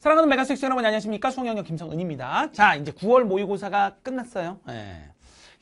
사랑하는 메가섹스 여러분 안녕하십니까 수홍영역 김성은입니다 자 이제 9월 모의고사가 끝났어요 네.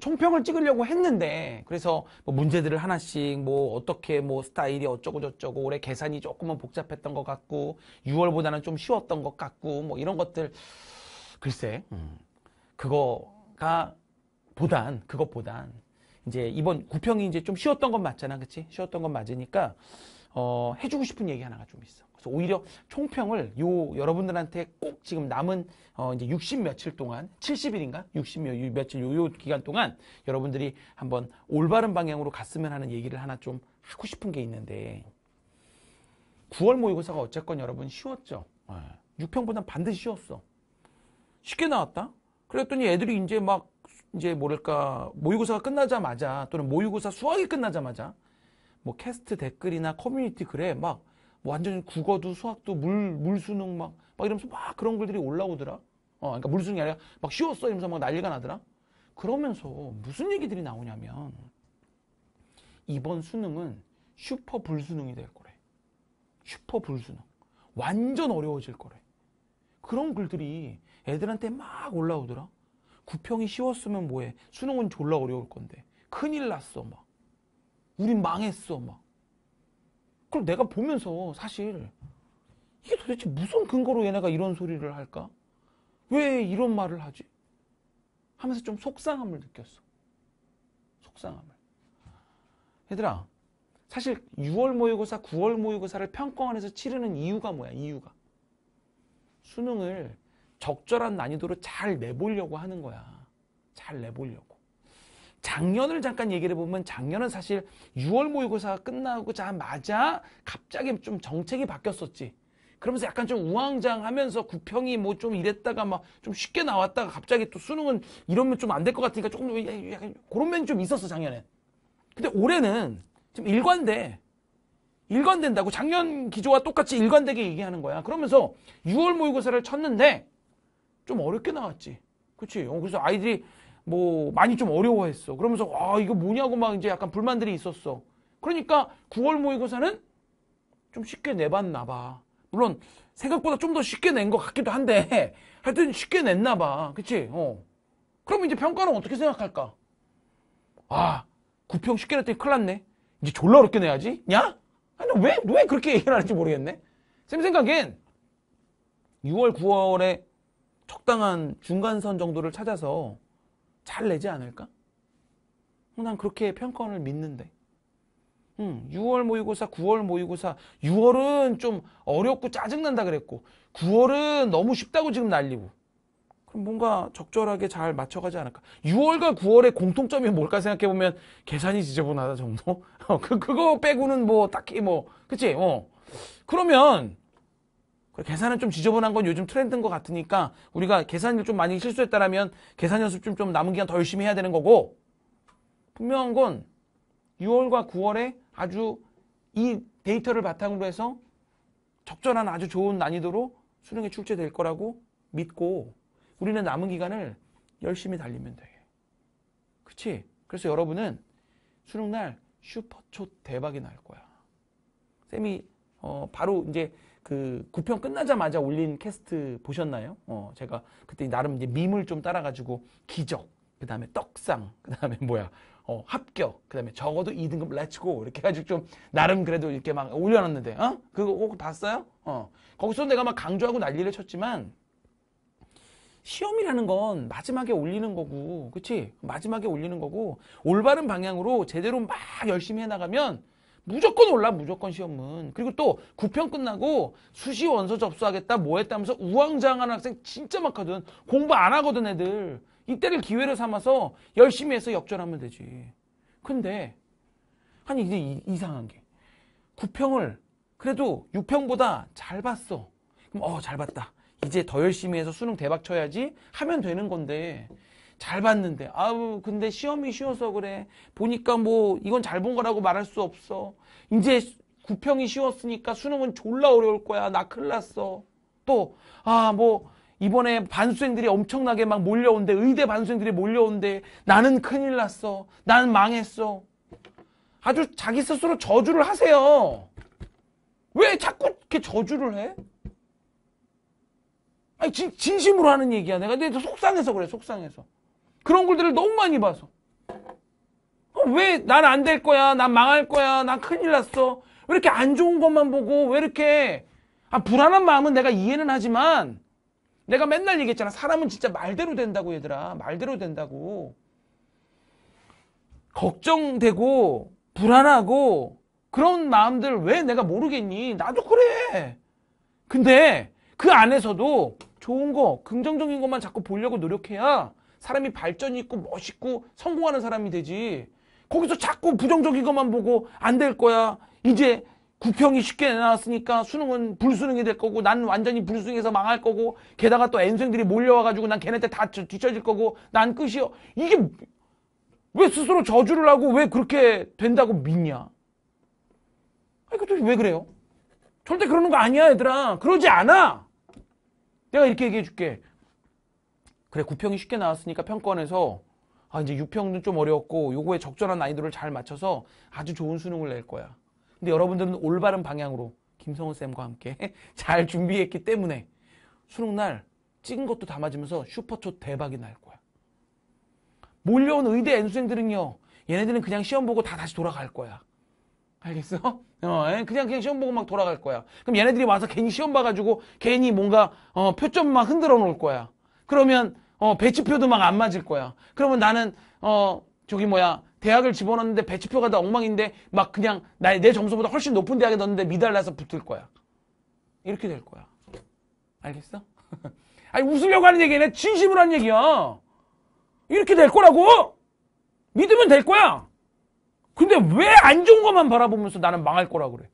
총평을 찍으려고 했는데 그래서 뭐 문제들을 하나씩 뭐 어떻게 뭐 스타일이 어쩌고 저쩌고 올해 계산이 조금은 복잡했던 것 같고 6월보다는 좀 쉬웠던 것 같고 뭐 이런 것들 글쎄 음. 그거가 보단 그것보단 이제 이번 구평이 이제 좀 쉬웠던 건 맞잖아 그치 쉬웠던 건 맞으니까 어, 해주고 싶은 얘기 하나가 좀 있어. 그래서 오히려 총평을 요 여러분들한테 꼭 지금 남은 어, 이제 60 며칠 동안 70일인가 60 며, 며칠 요, 요 기간 동안 여러분들이 한번 올바른 방향으로 갔으면 하는 얘기를 하나 좀 하고 싶은 게 있는데 9월 모의고사가 어쨌건 여러분 쉬웠죠. 6평보단 예. 반드시 쉬웠어. 쉽게 나왔다. 그랬더니 애들이 이제 막 이제 모를까 모의고사가 끝나자마자 또는 모의고사 수학이 끝나자마자 뭐 캐스트 댓글이나 커뮤니티 글에 막 뭐 완전히 국어도 수학도 물 물수능 막 막 이러면서 막 그런 글들이 올라오더라. 어, 그러니까 물수능이 아니라 막 쉬웠어 이러면서 막 난리가 나더라. 그러면서 무슨 얘기들이 나오냐면 이번 수능은 슈퍼 불수능이 될 거래. 슈퍼 불수능. 완전 어려워질 거래. 그런 글들이 애들한테 막 올라오더라. 구평이 쉬웠으면 뭐해. 수능은 졸라 어려울 건데. 큰일 났어 막. 우린 망했어 막. 그럼 내가 보면서 사실 이게 도대체 무슨 근거로 얘네가 이런 소리를 할까? 왜 이런 말을 하지? 하면서 좀 속상함을 느꼈어. 속상함을. 얘들아, 사실 6월 모의고사, 9월 모의고사를 평가원에서 치르는 이유가 뭐야? 이유가. 수능을 적절한 난이도로 잘 내보려고 하는 거야. 잘 내보려고. 작년을 잠깐 얘기를 해 보면 작년은 사실 6월 모의고사가 끝나고자마자 갑자기 좀 정책이 바뀌었었지. 그러면서 약간 좀 우왕좌왕하면서 국평이뭐 좀 이랬다가 막 좀 쉽게 나왔다가 갑자기 또 수능은 이러면 좀 안 될 것 같으니까 조금 약간 그런 면이 좀 있었어 작년에. 근데 올해는 지금 일관돼. 일관된다고 작년 기조와 똑같이 일관되게 얘기하는 거야. 그러면서 6월 모의고사를 쳤는데 좀 어렵게 나왔지. 그치? 어, 그래서 아이들이 뭐 많이 좀 어려워했어. 그러면서 아 이거 뭐냐고 막 이제 약간 불만들이 있었어. 그러니까 9월 모의고사는 좀 쉽게 내봤나 봐. 물론 생각보다 좀 더 쉽게 낸 것 같기도 한데 하여튼 쉽게 냈나 봐. 그치? 어. 그럼 이제 평가는 어떻게 생각할까? 아, 9평 쉽게 냈더니 큰일 났네. 이제 졸라 어렵게 내야지? 야? 아니, 왜, 왜 그렇게 얘기를 하는지 모르겠네. 쌤 생각엔 6월, 9월에 적당한 중간선 정도를 찾아서 잘 내지 않을까? 어, 난 그렇게 평가원을 믿는데. 음, 6월 모의고사, 9월 모의고사. 6월은 좀 어렵고 짜증난다 그랬고, 9월은 너무 쉽다고 지금 날리고. 그럼 뭔가 적절하게 잘 맞춰가지 않을까. 6월과 9월의 공통점이 뭘까 생각해보면 계산이 지저분하다 정도? 어, 그, 그거 빼고는 뭐 딱히 뭐, 그치? 어. 그러면 계산은 좀 지저분한 건 요즘 트렌드인 것 같으니까 우리가 계산을 좀 많이 실수했다라면 계산 연습 좀, 좀 남은 기간 더 열심히 해야 되는 거고 분명한 건 6월과 9월에 아주 이 데이터를 바탕으로 해서 적절한 아주 좋은 난이도로 수능에 출제될 거라고 믿고 우리는 남은 기간을 열심히 달리면 돼. 그치? 그래서 여러분은 수능날 슈퍼초 대박이 날 거야. 쌤이 어 바로 이제 그 9편 끝나자마자 올린 캐스트 보셨나요? 어, 제가 그때 나름 이제 밈을 좀 따라가지고 기적, 그 다음에 떡상, 그 다음에 뭐야, 어, 합격, 그 다음에 적어도 2등급 렛츠고 이렇게 해가지고 좀 나름 그래도 이렇게 막 올려놨는데, 어? 그거 꼭 봤어요? 어. 거기서 내가 막 강조하고 난리를 쳤지만, 시험이라는 건 마지막에 올리는 거고, 그치? 마지막에 올리는 거고, 올바른 방향으로 제대로 막 열심히 해나가면 무조건 올라 무조건 시험은 그리고 또9평 끝나고 수시 원서 접수하겠다 뭐 했다면서 우왕좌왕하는 학생 진짜 많거든 공부 안 하거든 애들 이때를 기회로 삼아서 열심히 해서 역전하면 되지 근데 아니 이제 이, 이상한 게 9평을 그래도 6평보다 잘 봤어 그럼 어 잘 봤다 이제 더 열심히 해서 수능 대박 쳐야지 하면 되는 건데 잘 봤는데 아우 근데 시험이 쉬워서 그래 보니까 뭐 이건 잘 본 거라고 말할 수 없어 이제 구평이 쉬웠으니까 수능은 졸라 어려울 거야 나 큰일 났어 또아뭐 이번에 반수생들이 엄청나게 막 몰려온대 의대 반수생들이 몰려온대 나는 큰일 났어 난 망했어 아주 자기 스스로 저주를 하세요 왜 자꾸 이렇게 저주를 해? 아니 진, 심으로 하는 얘기야 내가 근데 속상해서 그래 속상해서 그런 글들을 너무 많이 봐서 어, 왜난 안 될 거야 난 망할 거야 난 큰일 났어 왜 이렇게 안 좋은 것만 보고 왜 이렇게 아, 불안한 마음은 내가 이해는 하지만 내가 맨날 얘기했잖아 사람은 진짜 말대로 된다고 얘들아 말대로 된다고 걱정되고 불안하고 그런 마음들 왜 내가 모르겠니 나도 그래 근데 그 안에서도 좋은 거 긍정적인 것만 자꾸 보려고 노력해야 사람이 발전이 있고 멋있고 성공하는 사람이 되지. 거기서 자꾸 부정적인 것만 보고 안 될 거야. 이제 국평이 쉽게 나왔으니까 수능은 불수능이 될 거고 난 완전히 불수능에서 망할 거고 게다가 또 N생들이 몰려와가지고 난 걔네한테 다 뒤처질 거고 난 끝이요. 이게 왜 스스로 저주를 하고 왜 그렇게 된다고 믿냐? 아니 그 도대체 왜 그래요? 절대 그러는 거 아니야 얘들아. 그러지 않아. 내가 이렇게 얘기해 줄게. 그래 9평이 쉽게 나왔으니까 평권에서 아 이제 6평도 좀 어려웠고 요거에 적절한 난이도를 잘 맞춰서 아주 좋은 수능을 낼 거야. 근데 여러분들은 올바른 방향으로 김성훈 쌤과 함께 잘 준비했기 때문에 수능 날 찍은 것도 다 맞으면서 슈퍼초 대박이 날 거야. 몰려온 의대 N수생들은요. 얘네들은 그냥 시험 보고 다 다시 돌아갈 거야. 알겠어? 어, 예, 그냥 그냥 시험 보고 막 돌아갈 거야. 그럼 얘네들이 와서 괜히 시험 봐가지고 괜히 뭔가 어, 표점만 흔들어 놓을 거야. 그러면 어, 배치표도 막 안 맞을 거야. 그러면 나는 어 저기 뭐야 대학을 집어넣는데 배치표가 다 엉망인데 막 그냥 나, 내 점수보다 훨씬 높은 대학에 넣었는데 미달나서 붙을 거야. 이렇게 될 거야. 알겠어? 아니 웃으려고 하는 얘기네. 진심으로 한 얘기야. 이렇게 될 거라고. 믿으면 될 거야. 근데 왜 안 좋은 것만 바라보면서 나는 망할 거라 그래?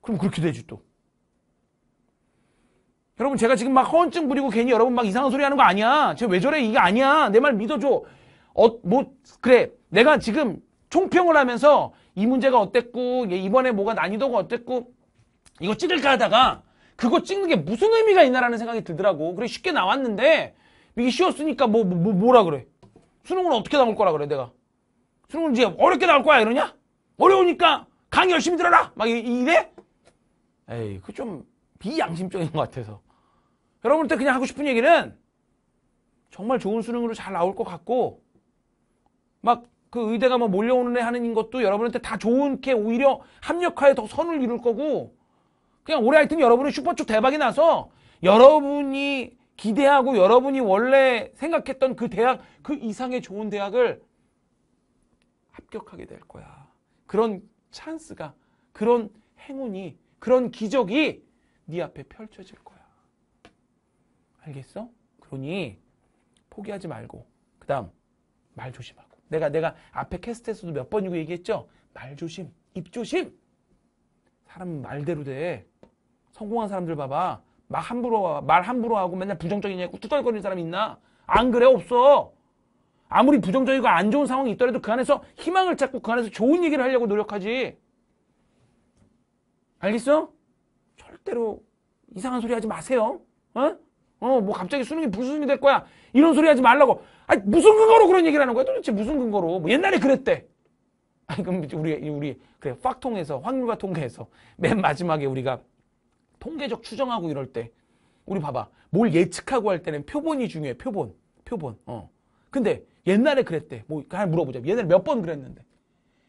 그럼 그렇게 되지 또. 여러분 제가 지금 막 허언증 부리고 괜히 여러분 막 이상한 소리 하는 거 아니야. 쟤 왜 저래? 이게 아니야. 내 말 믿어줘. 어, 뭐, 그래. 내가 지금 총평을 하면서 이 문제가 어땠고, 이번에 뭐가 난이도가 어땠고, 이거 찍을까 하다가 그거 찍는 게 무슨 의미가 있나라는 생각이 들더라고. 그래, 쉽게 나왔는데 이게 쉬웠으니까 뭐, 뭐, 뭐 뭐라 그래. 수능은 어떻게 나올 거라 그래, 내가. 수능은 이제 어렵게 나올 거야, 이러냐? 어려우니까 강의 열심히 들어라! 막 이래? 에이, 그좀 비양심적인 것 같아서. 여러분한테 그냥 하고 싶은 얘기는 정말 좋은 수능으로 잘 나올 것 같고 막 그 의대가 막 뭐 몰려오는 애 하는 것도 여러분한테 다 좋은 게 오히려 합력화에더 선을 이룰 거고 그냥 올해 하여튼 여러분의 슈퍼쪽 대박이 나서 여러분이 기대하고 여러분이 원래 생각했던 그 대학 그 이상의 좋은 대학을 합격하게 될 거야. 그런 찬스가 그런 행운이 그런 기적이 네 앞에 펼쳐질 거야. 알겠어? 그러니 포기하지 말고 그 다음 말 조심하고 내가 내가 앞에 캐스트에서도 몇 번이고 얘기했죠? 말 조심, 입 조심. 사람은 말대로 돼. 성공한 사람들 봐봐. 막 함부로 말 함부로 하고 맨날 부정적이냐고 뚜덜거리는 사람 있나? 안 그래 없어. 아무리 부정적이고 안 좋은 상황이 있더라도 그 안에서 희망을 찾고 그 안에서 좋은 얘기를 하려고 노력하지. 알겠어? 절대로 이상한 소리 하지 마세요. 어? 어, 뭐 갑자기 수능이 불수능이 될 거야. 이런 소리 하지 말라고. 아니, 무슨 근거로 그런 얘기를 하는 거야? 도대체 무슨 근거로? 뭐 옛날에 그랬대. 아니, 그럼 우리, 우리, 그래, 확통에서 확률과 통계에서 맨 마지막에 우리가 통계적 추정하고 이럴 때, 우리 봐봐. 뭘 예측하고 할 때는 표본이 중요해, 표본. 표본. 어. 근데 옛날에 그랬대. 뭐, 그나 물어보자. 옛날에 몇 번 그랬는데.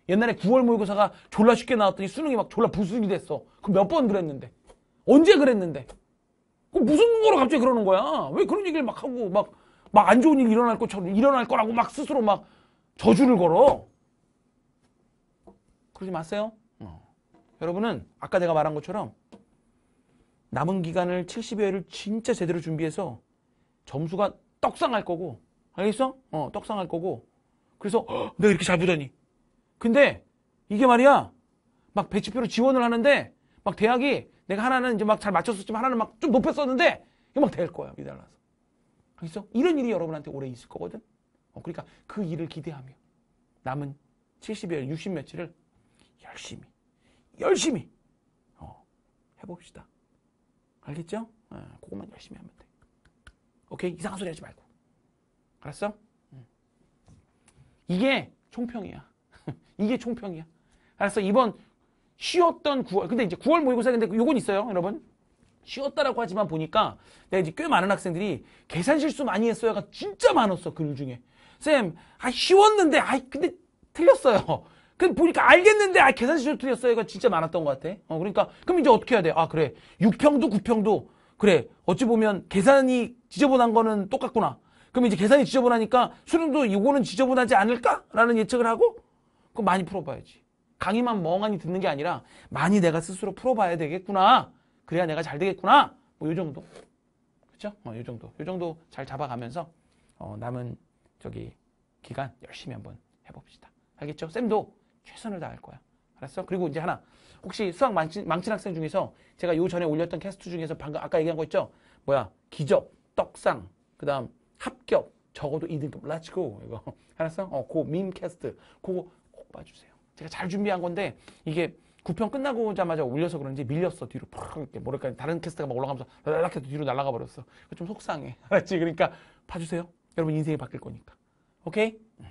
옛날에 9월 모의고사가 졸라 쉽게 나왔더니 수능이 막 졸라 불수능이 됐어. 그럼 몇 번 그랬는데. 언제 그랬는데? 무슨 근거로 갑자기 그러는 거야? 왜 그런 얘기를 막 하고 막 막 안 좋은 일이 일어날 것처럼 일어날 거라고 막 스스로 막 저주를 걸어. 그러지 마세요. 어. 여러분은 아까 내가 말한 것처럼 남은 기간을 70여일을 진짜 제대로 준비해서 점수가 떡상할 거고 알겠어? 어, 떡상할 거고 그래서 헉, 내가 이렇게 잘 보더니 근데 이게 말이야 막 배치표로 지원을 하는데 막 대학이 내가 하나는 이제 막 잘 맞췄었지만 하나는 막 좀 높였었는데 이거 막 될 거야 미달라서 그래서 이런 일이 여러분한테 오래 있을 거거든 어, 그러니까 그 일을 기대하며 남은 70일, 60 며칠을 열심히 열심히 어, 해봅시다 알겠죠? 어, 그것만 열심히 하면 돼 오케이? 이상한 소리 하지 말고 알았어? 이게 총평이야 이게 총평이야 알았어? 이번 쉬었던 9월 근데 이제 9월 모의고사 근데 요건 있어요 여러분 쉬었다라고 하지만 보니까 내가 이제 꽤 많은 학생들이 계산 실수 많이 했어요가 진짜 많았어 글 그 중에 쌤아 쉬웠는데 아 근데 틀렸어요 그 보니까 알겠는데 아 계산 실수 틀렸어요가 진짜 많았던 것 같아 어 그러니까 그럼 이제 어떻게 해야 돼 아 그래 6평도 9평도 그래 어찌 보면 계산이 지저분한 거는 똑같구나 그럼 이제 계산이 지저분하니까 수능도 이거는 지저분하지 않을까라는 예측을 하고 그럼 많이 풀어봐야지 강의만 멍하니 듣는 게 아니라 많이 내가 스스로 풀어봐야 되겠구나. 그래야 내가 잘 되겠구나. 뭐 이 정도. 그렇죠? 어, 이 정도. 이 정도 잘 잡아가면서 어, 남은 저기 기간 열심히 한번 해봅시다. 알겠죠? 쌤도 최선을 다할 거야. 알았어? 그리고 이제 하나. 혹시 수학 망친, 망친 학생 중에서 제가 요 전에 올렸던 캐스트 중에서 방금 아까 얘기한 거 있죠? 뭐야? 기적, 떡상, 그 다음 합격, 적어도 2등급. 라츠고 이거. 알았어? 어, 그 밈 캐스트. 그거 꼭 봐주세요. 제가 잘 준비한 건데 이게 9편 끝나고자마자 올려서 그런지 밀렸어 뒤로 팍 이렇게 모래까지 다른 캐스트가 막 올라가면서 락락 해서 뒤로 날아가 버렸어 좀 속상해 알았지? 그러니까 봐주세요 여러분 인생이 바뀔 거니까 오케이? 음.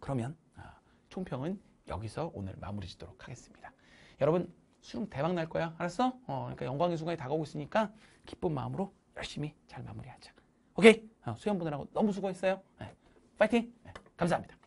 그러면 아, 총평은 여기서 오늘 마무리 짓도록 하겠습니다 여러분 수능 대박 날 거야 알았어? 어, 그러니까 영광의 순간이 다가오고 있으니까 기쁜 마음으로 열심히 잘 마무리하자 오케이? 어, 수영 보느라고 너무 수고했어요 네. 파이팅! 네. 감사합니다